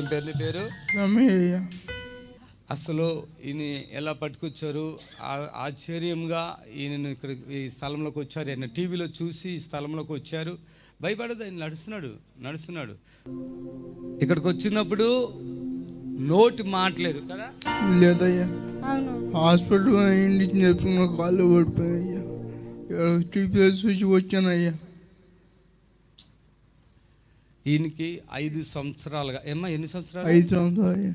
ఏం పేరు నీ పేరు అసలు ఈయన ఎలా పట్టుకొచ్చారు ఆశ్చర్యంగా ఈయన ఇక్కడ ఈ స్థలంలోకి వచ్చారు ఆయన టీవీలో చూసి ఈ స్థలంలోకి వచ్చారు భయపడదు ఆయన నడుస్తున్నాడు నడుస్తున్నాడు ఇక్కడికి వచ్చినప్పుడు నోటి మాట్లేదు కదా లేదయ్యా హాస్పిటల్ ఇంటికి చెప్పుకున్న కాళ్ళు పడిపోయాయ్యా చూసి వచ్చానయ్యా ఈయనకి ఐదు సంవత్సరాలుగా ఏమ్మా ఎన్ని సంవత్సరాలు ఐదు సంవత్సరాలు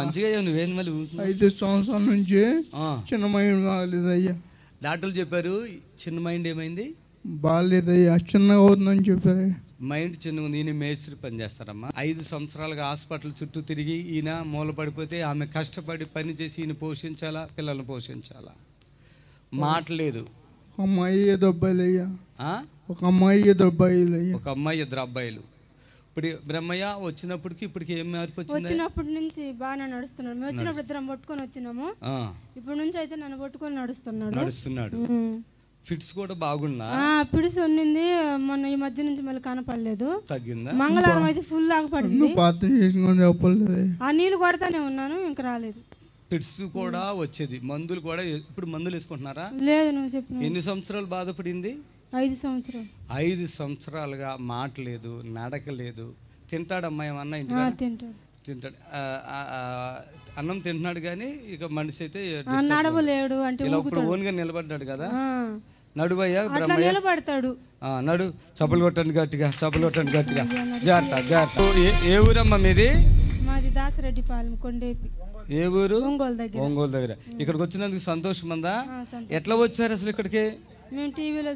మంచిగా నువ్వేం మళ్ళీ ఐదు సంవత్సరాల నుంచి చిన్న మైండ్ బాగలేదయ్యా డాక్టర్లు చెప్పారు చిన్న మైండ్ ఏమైంది బాగాలేదయ్యా చిన్నగా అవుతుందని చెప్పారు మైండ్ చిన్నగా ఉంది ఈయన మేస్త్రి పని చేస్తారమ్మా ఐదు సంవత్సరాలుగా హాస్పిటల్ చుట్టూ తిరిగి ఈయన మూల పడిపోతే ఆమె కష్టపడి పని చేసి ఈయన పోషించాలా పిల్లల్ని పోషించాలా మాటలేదు అమ్మాయి ఐదు ఒక అమ్మాయి ఇద్దరు ఒక అమ్మాయి ఇద్దరు అబ్బాయిలు ఇప్పుడు బ్రహ్మయ్య వచ్చినప్పటికి ఇప్పటికి ఏం మార్పు వచ్చింది వచ్చినప్పటి నుంచి బాగా నడుస్తున్నాడు మేము వచ్చినప్పుడు ఇద్దరం పట్టుకొని వచ్చినాము ఇప్పటి నుంచి అయితే నన్ను పట్టుకొని నడుస్తున్నాడు నడుస్తున్నాడు ఫిట్స్ కూడా బాగున్నా ఫిట్స్ ఉన్నింది మొన్న ఈ మధ్య నుంచి మళ్ళీ కనపడలేదు తగ్గింది మంగళవారం అయితే ఫుల్ ఆగపడింది ఆ నీళ్ళు కొడతానే ఉన్నాను ఇంకా రాలేదు పిట్స్ కూడా వచ్చేది మందులు కూడా ఇప్పుడు మందులు వేసుకుంటున్నారా లేదు నువ్వు చెప్పు ఎన్ని సంవత్సరాలు బాధపడింది ఐదు సంవత్సరాలు ఐదు సంవత్సరాలుగా మాట లేదు నడక లేదు తింటాడమ్మా ఏమన్నా ఇంటి తింటాడు తింటాడు అన్నం తింటున్నాడు కానీ ఇక మనిషి అయితే నడవలేడు అంటే ఇప్పుడు ఓన్గా నిలబడ్డాడు కదా నడు నిలబడతాడు నడు చపలు కొట్టండి గట్టిగా చపలు కొట్టండి గట్టిగా జాగ్రత్త జాగ్రత్త ఏ ఊరమ్మా మీది మాది పాలెం కొండేపి ఏ ఊరు ఒంగోలు దగ్గర దగ్గర ఇక్కడికి వచ్చినందుకు సంతోషం ఉందా ఎట్లా వచ్చారు అసలు ఇక్కడికి మేము టీవీలో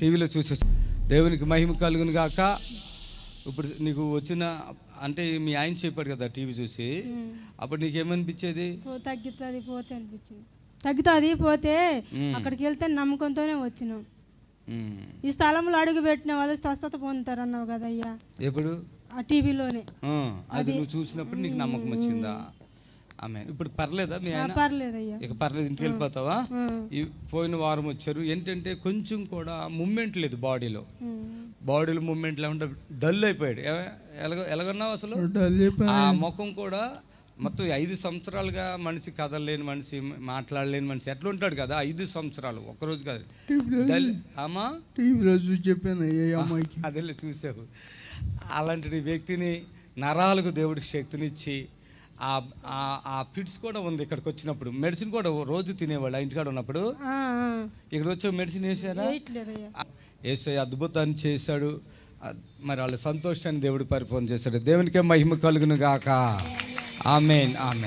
టీవీలో చూసి దేవునికి మహిమ కలుగును గాక ఇప్పుడు నీకు వచ్చిన అంటే మీ ఆయన చెప్పాడు కదా టీవీ చూసి అప్పుడు నీకేమనిపించేది తగ్గుతుంది పోతే అనిపించింది తగ్గుతుంది పోతే అక్కడికి వెళ్తే నమ్మకంతోనే వచ్చినాం ఈ స్థలంలో అడుగు పెట్టిన వాళ్ళు స్వస్థత పొందుతారు అన్నావు కదా అయ్యా ఎప్పుడు ఆ టీవీలోనే అది నువ్వు చూసినప్పుడు నీకు నమ్మకం వచ్చిందా ఆమె ఇప్పుడు పర్లేదా మీ ఆయన ఇక పర్లేదు ఇంటికి వెళ్ళిపోతావా ఈ పోయిన వారం వచ్చారు ఏంటంటే కొంచెం కూడా మూమెంట్ లేదు బాడీలో బాడీలో మూమెంట్ లేకుండా డల్ అయిపోయాడు ఎలాగ ఎలాగన్నావు అసలు ఆ ముఖం కూడా మొత్తం ఐదు సంవత్సరాలుగా మనిషి కదలలేని మనిషి మాట్లాడలేని మనిషి ఎట్లా ఉంటాడు కదా ఐదు సంవత్సరాలు ఒకరోజు కాదు అమ్మా రోజు చెప్పాను అదే చూసావు అలాంటి వ్యక్తిని నరాలకు దేవుడికి శక్తినిచ్చి ఆ ఫిట్స్ కూడా ఉంది ఇక్కడికి వచ్చినప్పుడు మెడిసిన్ కూడా రోజు తినేవాళ్ళు ఇంటికాడ ఉన్నప్పుడు ఇక్కడ వచ్చి మెడిసిన్ వేసారా వేసే అద్భుతాన్ని చేశాడు మరి వాళ్ళ సంతోషాన్ని దేవుడు పరిపూర్ణ చేశాడు దేవునికే మహిమ కలుగును గాక ఆమెన్ ఆమె